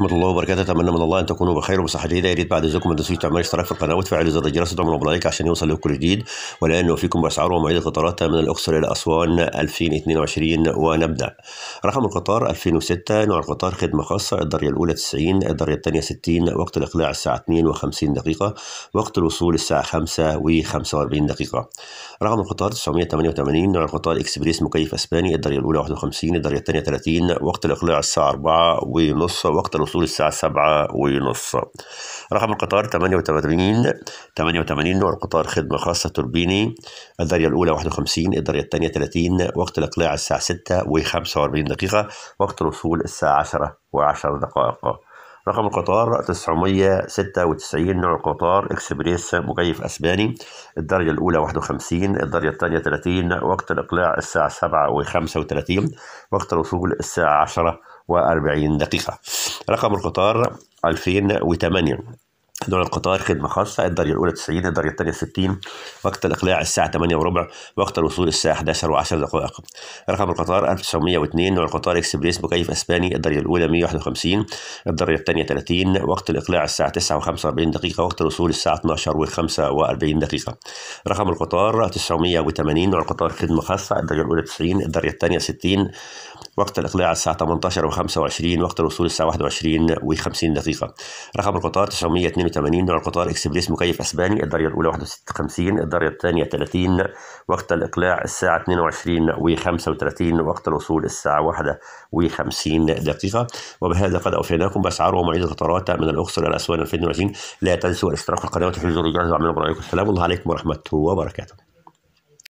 ورحمه الله وبركاته اتمنى من الله ان تكونوا بخير وبصحه جيده يا ريت بعد اذنكم ما تنسوش تعملوا اشتراك في القناه وتفعلوا زر الجرس وتعملوا بلايك عشان يوصل لكم جديد والان وفيكم باسعار ومواعيد القطارات من الاقصر الى اسوان 2022 ونبدا رقم القطار 2006 نوع القطار خدمه خاصه الدرجه الاولى 90 الدرجه الثانيه 60 وقت الاقلاع الساعه 52 دقيقه وقت الوصول الساعه 5 و45 دقيقه رقم القطار 988 نوع القطار اكسبريس مكيف اسباني الدرجه الاولى 51 الدرجه الثانيه 30 وقت الاقلاع الساعه 4 ونص وقت الوصول الساعة سبعة ونص رقم القطار 88 88 نوع القطار خدمة خاصة توربيني الدرجة الأولى 51 الدرجة الثانية 30 وقت الإقلاع الساعة 6 و45 دقيقة وقت الوصول الساعة 10 و10 دقائق رقم القطار 996 نوع القطار اكسبريس مكيف اسباني الدرجه الاولى 51 الدرجه الثانيه 30 وقت الاقلاع الساعه 7 و35 وقت الوصول الساعه 10 و40 دقيقه رقم القطار 2008 دول القطار خدمة خاصة الدرجة الأولى 90 الدرجة الثانية 60 وقت الإقلاع الساعة 8 وربع وقت الوصول الساعة 11 و10 دقائق رقم القطار 1902 نوع القطار إكسبريس مكيف أسباني الدرجة الأولى 151 الدرجة الثانية 30 وقت الإقلاع الساعة 9 و45 دقيقة وقت الوصول الساعة 12 و45 دقيقة رقم القطار 980 نوع القطار خدمة خاصة الدرجة الأولى 90 الدرجة الثانية 60 وقت الإقلاع الساعة 18 و25 وقت الوصول الساعة 21 و50 دقيقة رقم القطار 982 80 نوع القطار اكسبريس مكيف اسباني الدرجه الاولى 51 الدرجه الثانيه 30 وقت الاقلاع الساعه 22 و35 وقت الوصول الساعه 1 و50 دقيقه وبهذا قد اوفيناكم باسعار ومواعيد القطارات من الاقصر الى اسوان 2020 لا تنسوا الاشتراك في القناه وتفعيل زر الجرس وعملوا برايكم السلام الله عليكم ورحمه وبركاته